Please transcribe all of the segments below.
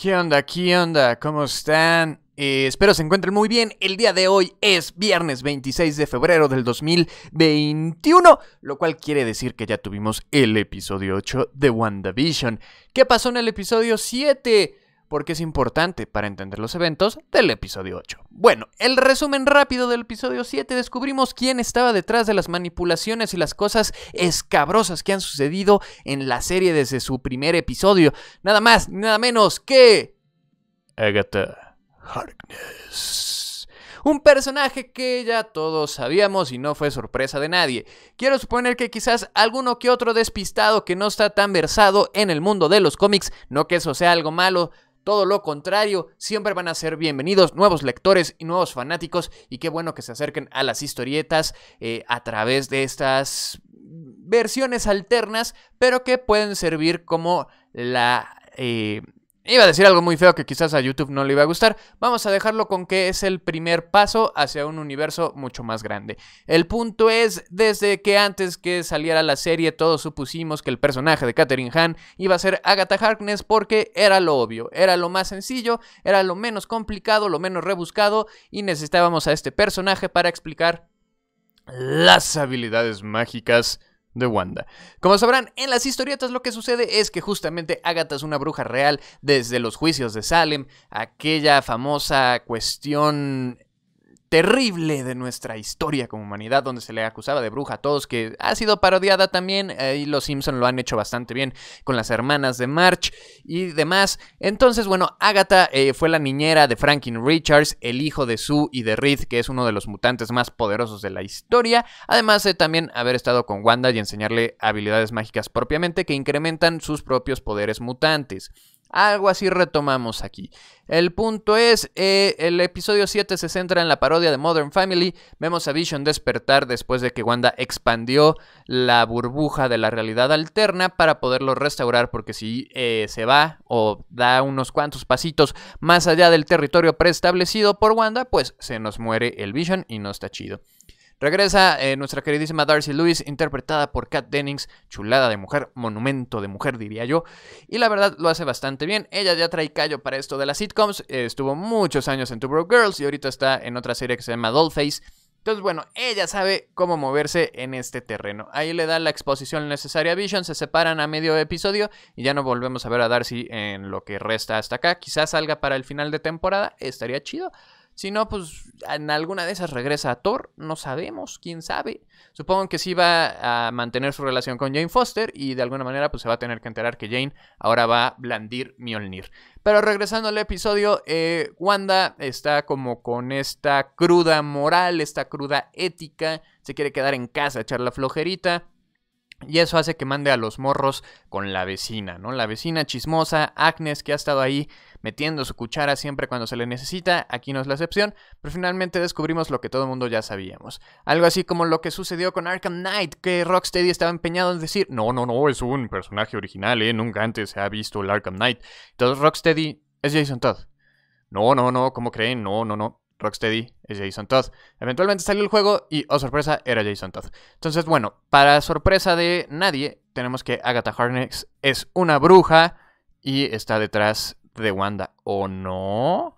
¿Qué onda? ¿Qué onda? ¿Cómo están? Eh, espero se encuentren muy bien. El día de hoy es viernes 26 de febrero del 2021, lo cual quiere decir que ya tuvimos el episodio 8 de WandaVision. ¿Qué pasó en el episodio 7? porque es importante para entender los eventos del episodio 8. Bueno, el resumen rápido del episodio 7 descubrimos quién estaba detrás de las manipulaciones y las cosas escabrosas que han sucedido en la serie desde su primer episodio. Nada más, nada menos que... Agatha Harkness un personaje que ya todos sabíamos y no fue sorpresa de nadie. Quiero suponer que quizás alguno que otro despistado que no está tan versado en el mundo de los cómics, no que eso sea algo malo, todo lo contrario, siempre van a ser bienvenidos nuevos lectores y nuevos fanáticos y qué bueno que se acerquen a las historietas eh, a través de estas versiones alternas, pero que pueden servir como la eh, Iba a decir algo muy feo que quizás a YouTube no le iba a gustar. Vamos a dejarlo con que es el primer paso hacia un universo mucho más grande. El punto es, desde que antes que saliera la serie todos supusimos que el personaje de Catherine Hahn iba a ser Agatha Harkness porque era lo obvio, era lo más sencillo, era lo menos complicado, lo menos rebuscado y necesitábamos a este personaje para explicar las habilidades mágicas de Wanda. Como sabrán, en las historietas lo que sucede es que justamente Agatha es una bruja real desde los juicios de Salem, aquella famosa cuestión terrible de nuestra historia como humanidad, donde se le acusaba de bruja a todos, que ha sido parodiada también, y los Simpson lo han hecho bastante bien con las hermanas de March y demás. Entonces, bueno, Agatha eh, fue la niñera de Franklin Richards, el hijo de Sue y de Reed, que es uno de los mutantes más poderosos de la historia, además de también haber estado con Wanda y enseñarle habilidades mágicas propiamente que incrementan sus propios poderes mutantes. Algo así retomamos aquí. El punto es, eh, el episodio 7 se centra en la parodia de Modern Family. Vemos a Vision despertar después de que Wanda expandió la burbuja de la realidad alterna para poderlo restaurar porque si eh, se va o da unos cuantos pasitos más allá del territorio preestablecido por Wanda, pues se nos muere el Vision y no está chido. Regresa eh, nuestra queridísima Darcy Lewis, interpretada por Kat Dennings, chulada de mujer, monumento de mujer diría yo, y la verdad lo hace bastante bien. Ella ya trae callo para esto de las sitcoms, estuvo muchos años en Two Broke Girls y ahorita está en otra serie que se llama Dollface. Entonces, bueno, ella sabe cómo moverse en este terreno. Ahí le da la exposición necesaria a Vision, se separan a medio episodio y ya no volvemos a ver a Darcy en lo que resta hasta acá. Quizás salga para el final de temporada, estaría chido. Si no, pues en alguna de esas regresa a Thor, no sabemos, quién sabe. Supongo que sí va a mantener su relación con Jane Foster y de alguna manera pues se va a tener que enterar que Jane ahora va a blandir Mjolnir. Pero regresando al episodio, eh, Wanda está como con esta cruda moral, esta cruda ética, se quiere quedar en casa, echar la flojerita. Y eso hace que mande a los morros con la vecina, ¿no? La vecina chismosa, Agnes, que ha estado ahí metiendo su cuchara siempre cuando se le necesita, aquí no es la excepción, pero finalmente descubrimos lo que todo el mundo ya sabíamos. Algo así como lo que sucedió con Arkham Knight, que Rocksteady estaba empeñado en decir, no, no, no, es un personaje original, ¿eh? Nunca antes se ha visto el Arkham Knight. Entonces Rocksteady es Jason Todd. No, no, no, ¿cómo creen? No, no, no. Rocksteady es Jason Todd. Eventualmente salió el juego y, oh sorpresa, era Jason Todd. Entonces, bueno, para sorpresa de nadie, tenemos que Agatha Harkness es una bruja y está detrás de Wanda, ¿o no?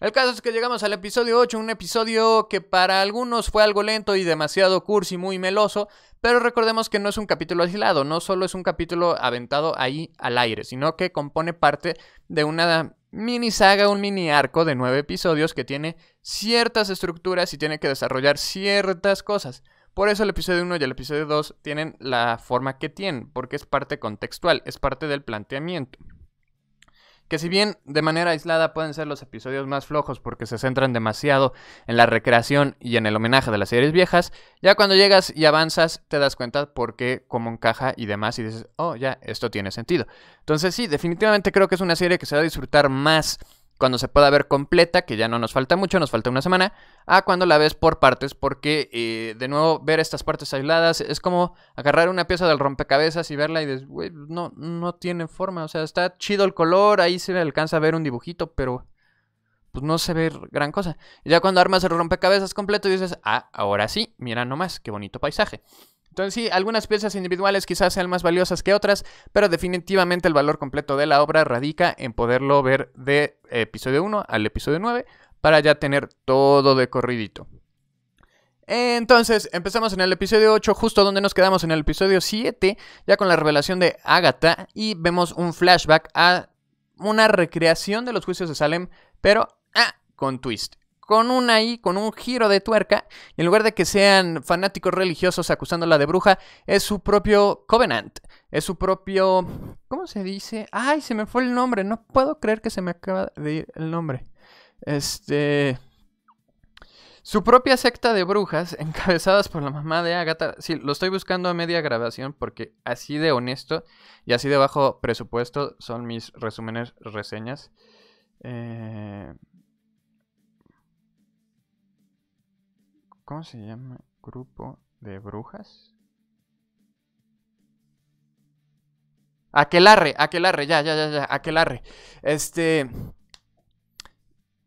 El caso es que llegamos al episodio 8, un episodio que para algunos fue algo lento y demasiado cursi, muy meloso, pero recordemos que no es un capítulo aislado, no solo es un capítulo aventado ahí al aire, sino que compone parte de una mini saga, un mini arco de nueve episodios que tiene ciertas estructuras y tiene que desarrollar ciertas cosas. Por eso el episodio 1 y el episodio 2 tienen la forma que tienen, porque es parte contextual, es parte del planteamiento que si bien de manera aislada pueden ser los episodios más flojos porque se centran demasiado en la recreación y en el homenaje de las series viejas, ya cuando llegas y avanzas te das cuenta por qué, cómo encaja y demás y dices, oh, ya, esto tiene sentido. Entonces sí, definitivamente creo que es una serie que se va a disfrutar más cuando se pueda ver completa, que ya no nos falta mucho, nos falta una semana, a cuando la ves por partes, porque eh, de nuevo ver estas partes aisladas es como agarrar una pieza del rompecabezas y verla y dices, güey, no, no tiene forma, o sea, está chido el color, ahí se alcanza a ver un dibujito, pero pues no se ve gran cosa. Y ya cuando armas el rompecabezas completo dices, ah, ahora sí, mira nomás, qué bonito paisaje. Entonces sí, algunas piezas individuales quizás sean más valiosas que otras, pero definitivamente el valor completo de la obra radica en poderlo ver de episodio 1 al episodio 9 para ya tener todo de corridito. Entonces, empezamos en el episodio 8, justo donde nos quedamos en el episodio 7, ya con la revelación de Agatha, y vemos un flashback a una recreación de los juicios de Salem, pero ah, con twist con un ahí, con un giro de tuerca, en lugar de que sean fanáticos religiosos acusándola de bruja, es su propio Covenant, es su propio... ¿Cómo se dice? Ay, se me fue el nombre, no puedo creer que se me acaba de ir el nombre. Este... Su propia secta de brujas, encabezadas por la mamá de Agatha. Sí, lo estoy buscando a media grabación porque así de honesto y así de bajo presupuesto son mis resúmenes, reseñas. Eh... ¿Cómo se llama? Grupo de brujas. Aquelarre, aquelarre, ya, ya, ya, ya, aquelarre. Este.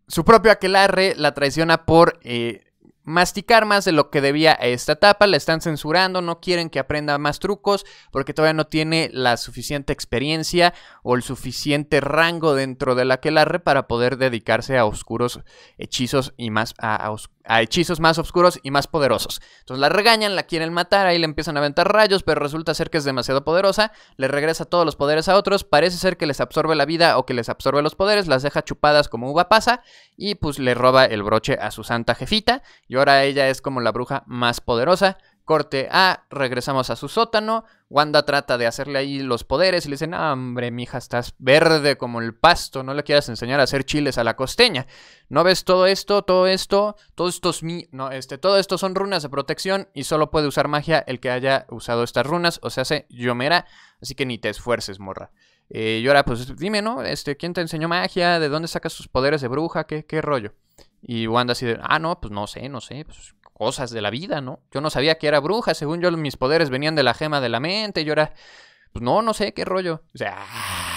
Su propio aquelarre la traiciona por eh, masticar más de lo que debía a esta etapa. La están censurando, no quieren que aprenda más trucos porque todavía no tiene la suficiente experiencia o el suficiente rango dentro del aquelarre para poder dedicarse a oscuros hechizos y más a, a oscuros a hechizos más oscuros y más poderosos. Entonces la regañan, la quieren matar, ahí le empiezan a aventar rayos, pero resulta ser que es demasiado poderosa, le regresa todos los poderes a otros, parece ser que les absorbe la vida o que les absorbe los poderes, las deja chupadas como uva pasa y pues le roba el broche a su santa jefita y ahora ella es como la bruja más poderosa Corte A, regresamos a su sótano. Wanda trata de hacerle ahí los poderes y le dicen, hambre hombre, mija, estás verde como el pasto, no le quieras enseñar a hacer chiles a la costeña. ¿No ves todo esto, todo esto, todos estos mi... no, este, todo esto son runas de protección y solo puede usar magia el que haya usado estas runas, o sea, se hace Yomera, así que ni te esfuerces, morra. Eh, y ahora, pues dime, ¿no? Este, ¿quién te enseñó magia? ¿De dónde sacas tus poderes de bruja? ¿Qué, qué rollo? Y Wanda así de, ah, no, pues no sé, no sé, pues cosas de la vida, ¿no? Yo no sabía que era bruja, según yo mis poderes venían de la gema de la mente, yo era, pues no, no sé qué rollo. O sea, ah,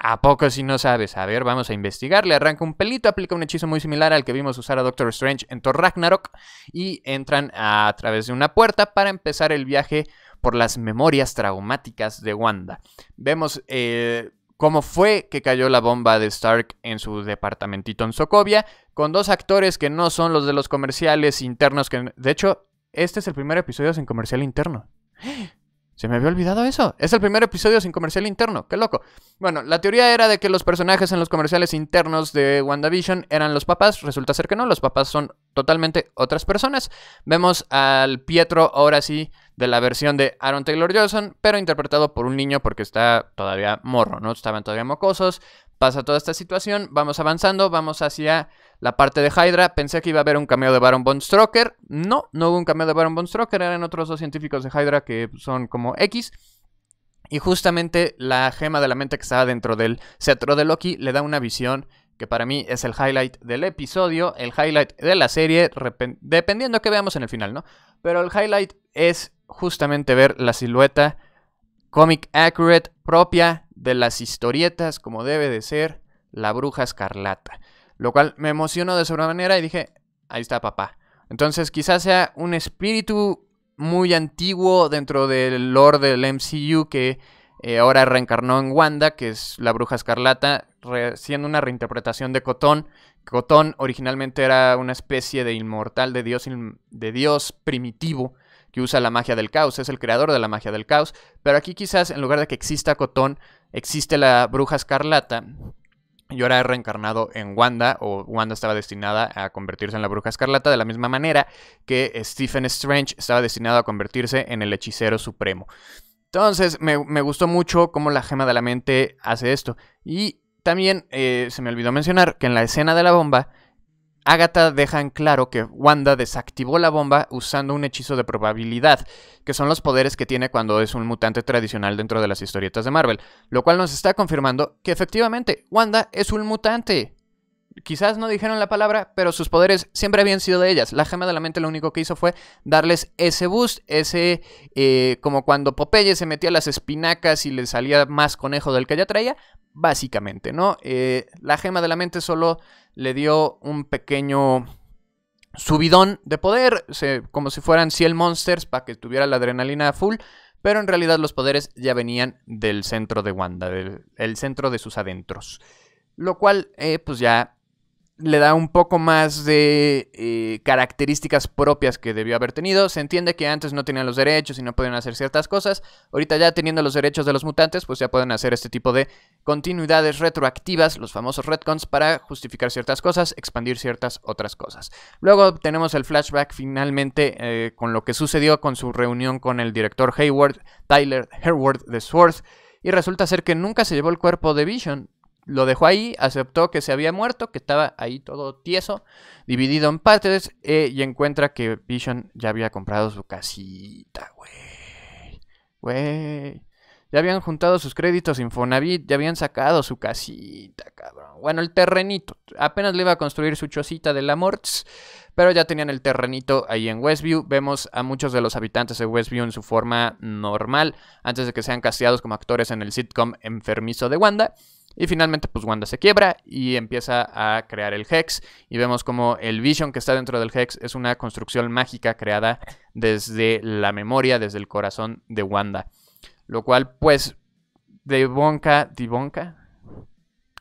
¿A poco si no sabes? A ver, vamos a investigar. Le arranca un pelito, aplica un hechizo muy similar al que vimos usar a Doctor Strange en Thor Ragnarok y entran a través de una puerta para empezar el viaje por las memorias traumáticas de Wanda. Vemos eh, cómo fue que cayó la bomba de Stark en su departamentito en Sokovia, con dos actores que no son los de los comerciales internos que... De hecho, este es el primer episodio sin comercial interno. Se me había olvidado eso. Es el primer episodio sin comercial interno. Qué loco. Bueno, la teoría era de que los personajes en los comerciales internos de WandaVision eran los papás. Resulta ser que no. Los papás son totalmente otras personas. Vemos al Pietro ahora sí de la versión de Aaron Taylor Johnson, pero interpretado por un niño porque está todavía morro, ¿no? Estaban todavía mocosos. Pasa toda esta situación, vamos avanzando, vamos hacia la parte de Hydra. Pensé que iba a haber un cameo de Baron von No, no hubo un cameo de Baron von eran otros dos científicos de Hydra que son como X. Y justamente la gema de la mente que estaba dentro del cetro de Loki le da una visión que para mí es el highlight del episodio, el highlight de la serie, dependiendo que veamos en el final, ¿no? Pero el highlight es justamente ver la silueta comic accurate propia de las historietas, como debe de ser, la bruja escarlata. Lo cual me emocionó de sobremanera y dije, ahí está papá. Entonces quizás sea un espíritu muy antiguo dentro del lore del MCU que eh, ahora reencarnó en Wanda, que es la bruja escarlata, siendo una reinterpretación de Cotón. Cotón originalmente era una especie de inmortal, de dios, de dios primitivo, usa la magia del caos, es el creador de la magia del caos, pero aquí quizás en lugar de que exista Cotón, existe la bruja escarlata, y ahora he reencarnado en Wanda, o Wanda estaba destinada a convertirse en la bruja escarlata, de la misma manera que Stephen Strange estaba destinado a convertirse en el hechicero supremo. Entonces, me, gustó mucho cómo la gema de la mente hace esto. Y también eh, se me olvidó mencionar que en la escena de la bomba Agatha deja en claro que Wanda desactivó la bomba usando un hechizo de probabilidad, que son los poderes que tiene cuando es un mutante tradicional dentro de las historietas de Marvel, lo cual nos está confirmando que efectivamente Wanda es un mutante. Quizás no dijeron la palabra, pero sus poderes siempre habían sido de ellas. La gema de la mente lo único que hizo fue darles ese boost, ese eh, como cuando Popeye se metía las espinacas y le salía más conejo del que ya traía, básicamente, ¿no? Eh, la gema de la mente solo le dio un pequeño subidón de poder, como si fueran Ciel Monsters para que tuviera la adrenalina full, pero en realidad los poderes ya venían del centro de Wanda, del el centro de sus adentros. Lo cual, eh, pues ya le da un poco más de eh, características propias que debió haber tenido. Se entiende que antes no tenían los derechos y no podían hacer ciertas cosas. Ahorita ya teniendo los derechos de los mutantes, pues ya pueden hacer este tipo de continuidades retroactivas, los famosos retcons, para justificar ciertas cosas, expandir ciertas otras cosas. Luego tenemos el flashback finalmente eh, con lo que sucedió con su reunión con el director Hayward, Tyler Hayward de Sworth. Y resulta ser que nunca se llevó el cuerpo de Vision. Lo dejó ahí, aceptó que se había muerto, que estaba ahí todo tieso, dividido en partes, eh, y encuentra que Vision ya había comprado su casita, güey. Güey. Ya habían juntado sus créditos Infonavit, ya habían sacado su casita, cabrón. Bueno, el terrenito. Apenas le iba a construir su chocita de la morts pero ya tenían el terrenito ahí en Westview. Vemos a muchos de los habitantes de Westview en su forma normal, antes de que sean casteados como actores en el sitcom Enfermizo de Wanda. Y finalmente, pues Wanda se quiebra y empieza a crear el Hex. Y vemos como el Vision que está dentro del Hex es una construcción mágica creada desde la memoria, desde el corazón de Wanda. Lo cual, pues, Divonka. Divonka,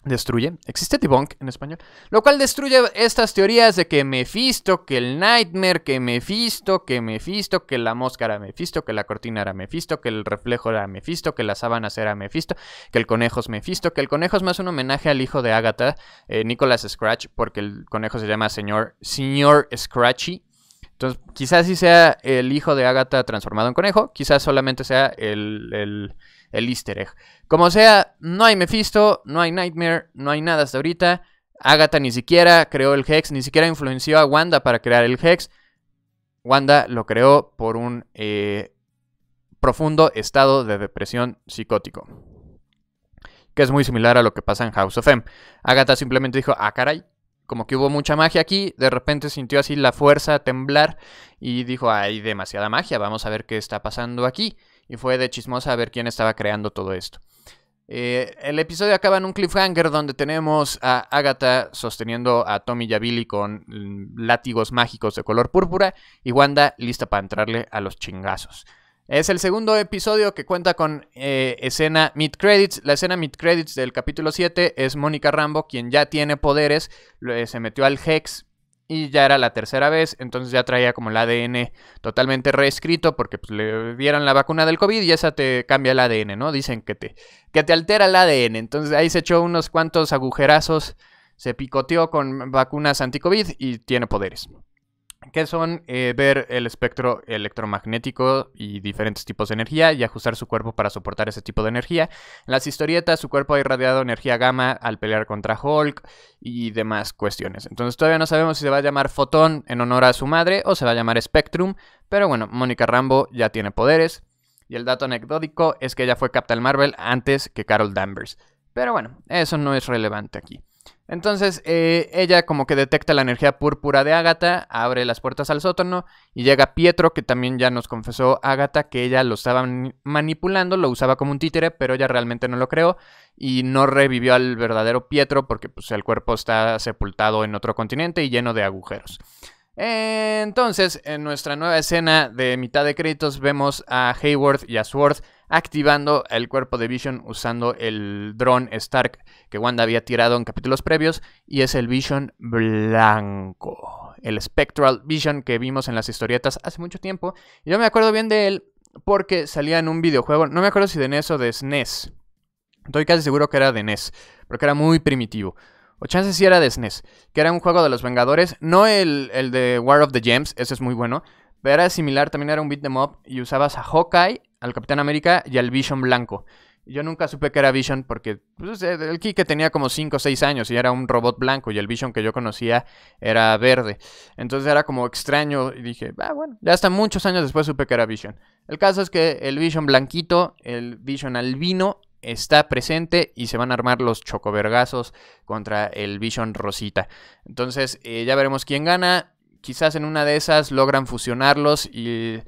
destruye. Existe debunk en español. Lo cual destruye estas teorías de que Mephisto, que el Nightmare, que Mephisto, que Mephisto, que la mosca era Mephisto, que la cortina era Mephisto, que el reflejo era Mephisto, que las sábanas era Mephisto, que el conejo es Mephisto, que el conejo es más un homenaje al hijo de Agatha, eh, Scratch, porque el conejo se llama señor, señor Scratchy. Entonces, quizás si sea el hijo de Agatha transformado en conejo, quizás solamente sea el, el el easter egg. Como sea, no hay Mephisto, no hay Nightmare, no hay nada hasta ahorita. Agatha ni siquiera creó el Hex, ni siquiera influenció a Wanda para crear el Hex. Wanda lo creó por un eh, profundo estado de depresión psicótico. Que es muy similar a lo que pasa en House of M. Agatha simplemente dijo, ah, caray, como que hubo mucha magia aquí, de repente sintió así la fuerza temblar y dijo, hay demasiada magia, vamos a ver qué está pasando aquí y fue de chismosa a ver quién estaba creando todo esto. Eh, el episodio acaba en un cliffhanger donde tenemos a Agatha sosteniendo a Tommy y Billy con látigos mágicos de color púrpura y Wanda lista para entrarle a los chingazos. Es el segundo episodio que cuenta con eh, escena mid credits. La escena mid credits del capítulo 7 es Mónica Rambo, quien ya tiene poderes, se metió al Hex y ya era la tercera vez, entonces ya traía como el ADN totalmente reescrito porque pues, le dieron la vacuna del COVID y esa te cambia el ADN, ¿no? Dicen que te, que te altera el ADN, entonces ahí se echó unos cuantos agujerazos, se picoteó con vacunas anti-COVID y tiene poderes que son eh, ver el espectro electromagnético y diferentes tipos de energía y ajustar su cuerpo para soportar ese tipo de energía. En las historietas su cuerpo ha irradiado energía gamma al pelear contra Hulk y demás cuestiones. Entonces todavía no sabemos si se va a llamar Fotón en honor a su madre o se va a llamar Spectrum, pero bueno, Mónica Rambo ya tiene poderes. Y el dato anecdótico es que ella fue Captain Marvel antes que Carol Danvers. Pero bueno, eso no es relevante aquí. Entonces, eh, ella como que detecta la energía púrpura de Ágata, abre las puertas al sótano y llega Pietro, que también ya nos confesó Ágata que ella lo estaba manipulando, lo usaba como un títere, pero ella realmente no lo creó y no revivió al verdadero Pietro porque pues, el cuerpo está sepultado en otro continente y lleno de agujeros. Entonces, en nuestra nueva escena de mitad de créditos vemos a Hayworth y a Sword activando el cuerpo de Vision usando el dron Stark que Wanda había tirado en capítulos previos y es el Vision blanco, el Spectral Vision que vimos en las historietas hace mucho tiempo. Yo me acuerdo bien de él porque salía en un videojuego, no me acuerdo si de NES o de SNES. E estoy casi seguro que era de NES, porque era muy primitivo. O chances si era de SNES, e que era un juego de los Vengadores, no el, de War of the Gems, ese es muy bueno, pero era similar, también era un beat 'em up y usabas a Hawkeye al Capitán América y al Vision blanco. Yo nunca supe que era Vision porque pues, el Kike tenía como 5 o 6 años y era un robot blanco y el Vision que yo conocía era verde. Entonces era como extraño y dije, ah, bueno, ya hasta muchos años después supe que era Vision. El caso es que el Vision blanquito, el Vision albino, está presente y se van a armar los chocovergazos contra el Vision rosita. Entonces eh, ya veremos quién gana. Quizás en una de esas logran fusionarlos y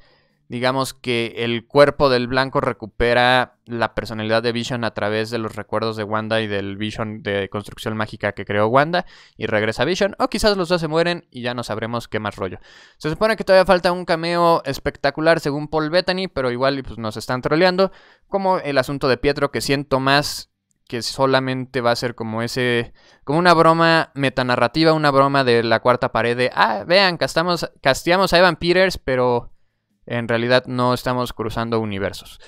digamos que el cuerpo del blanco recupera la personalidad de Vision a través de los recuerdos de Wanda y del Vision de construcción mágica que creó Wanda y regresa Vision o quizás los dos se mueren y ya no sabremos qué más rollo. Se supone que todavía falta un cameo espectacular según Paul Bettany, pero igual pues, nos están troleando como el asunto de Pietro que siento más que solamente va a ser como ese, como una broma metanarrativa, una broma de la cuarta pared de, ah, vean, castamos, casteamos a Evan Peters, pero en realidad no estamos cruzando universos.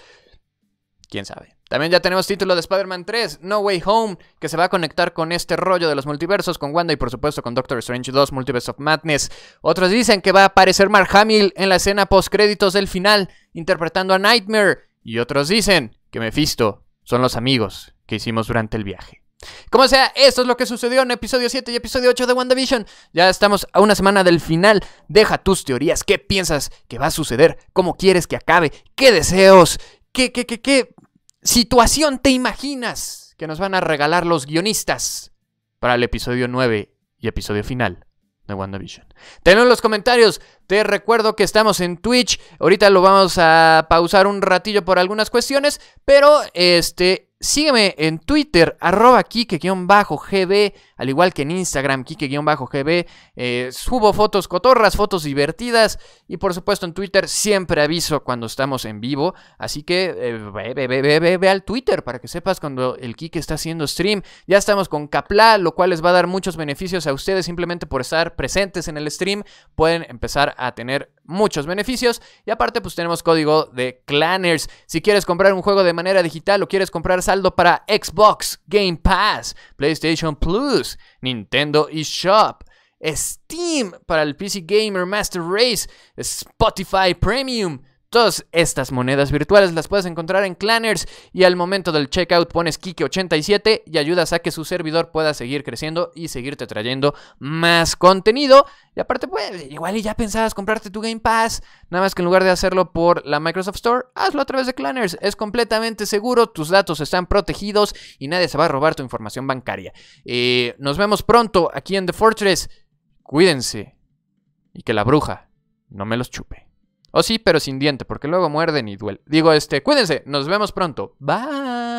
Quién sabe. También ya tenemos título de Spider-Man 3, No Way Home, que se va a conectar con este rollo de los multiversos, con Wanda y por supuesto con Doctor Strange 2, Multiverse of Madness. Otros dicen que va a aparecer Mark Hamill en la escena post-créditos del final, interpretando a Nightmare. Y otros dicen que Mephisto son los amigos que hicimos durante el viaje. Como sea, esto es lo que sucedió en episodio 7 y episodio 8 de WandaVision. Ya estamos a una semana del final. Deja tus teorías. ¿Qué piensas que va a suceder? ¿Cómo quieres que acabe? ¿Qué deseos? ¿Qué, qué, qué, qué situación te imaginas que nos van a regalar los guionistas para el episodio 9 y episodio final? de WandaVision. Tenlo en los comentarios. Te recuerdo que estamos en Twitch. Ahorita lo vamos a pausar un ratillo por algunas cuestiones. Pero este Sígueme en Twitter, arroba Kike-GB, al igual que en Instagram, Kike-GB. Eh, subo fotos cotorras, fotos divertidas. Y por supuesto en Twitter siempre aviso cuando estamos en vivo. Así que eh, ve, al Twitter para que sepas cuando el Kike está haciendo stream. Ya estamos con Capla, lo cual les va a dar muchos beneficios a ustedes simplemente por estar presentes en el stream. Pueden empezar a tener muchos beneficios. Y aparte, pues tenemos código de Clanners. Si quieres comprar un juego de manera digital o quieres comprar saldo para Xbox, Game Pass, PlayStation Plus, Nintendo eShop. Steam para el PC Gamer Master Race, Spotify Premium, Todas estas monedas virtuales las puedes encontrar en Clanners y al momento del checkout pones Kike87 y ayudas a que su servidor pueda seguir creciendo y seguirte trayendo más contenido. Y aparte, pues, igual y ya pensabas comprarte tu Game Pass, nada más que en lugar de hacerlo por la Microsoft Store, hazlo a través de Clanners. Es completamente seguro, tus datos están protegidos y nadie se va a robar tu información bancaria. Eh, nos vemos pronto aquí en The Fortress. Cuídense y que la bruja no me los chupe. O sí, pero sin diente, porque luego muerden y duelen. Digo, este, cuídense, nos vemos pronto. Bye.